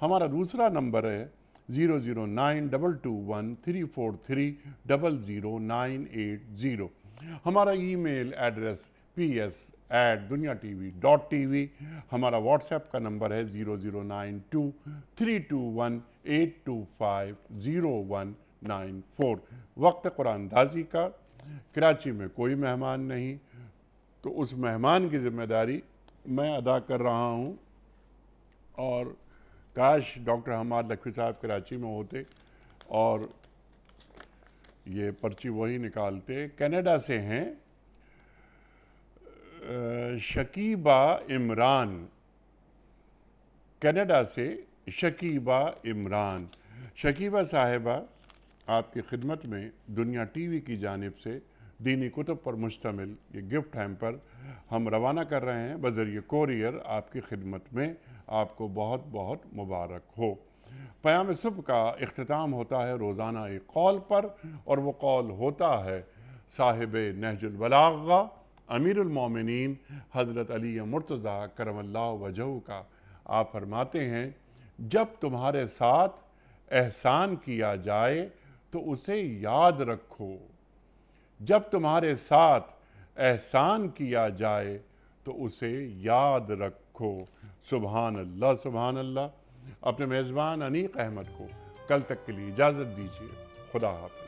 हमारा दूसरा नंबर है zero zero nine double two one three four three double zero nine eight zero हमारा email address P S at Dunya T V dot T V हमारा WhatsApp का number है zero zero nine two three two one eight two five zero one nine four वक्त कुरानदाजी का कराची में कोई मेहमान नहीं तो उस मेहमान की ज़िम्मेदारी मैं अदा कर रहा हूँ और काश डॉक्टर हमाद लखवी साहब कराची में होते और ये पर्ची वही निकालते कनाडा से हैं शकीबा इमरान कनाडा से शकीबा इमरान शकीबा साहबा आपकी खिदमत में दुनिया टीवी की जानब से दीनी कुतुब पर मुश्तमिल ये गिफ्ट हैम्पर हम रवाना कर रहे हैं बजरिए कोरियर आपकी खिदमत में आपको बहुत बहुत मुबारक हो प्याम सुबह का अख्ताम होता है रोज़ाना एक कॉल पर और वो कॉल होता है साहिब नहजुलबला अमीरमिन हज़रत अली मुर्तज़ा करमल्ला वजह का आप फरमाते हैं जब तुम्हारे साथ एहसान किया जाए तो उसे याद रखो जब तुम्हारे साथ एहसान किया जाए तो उसे याद रखो सुबहान अल्लाह सुबहान अल्लाह अपने मेज़बान अनीक अहमद को कल तक के लिए इजाज़त दीजिए खुदा हाफि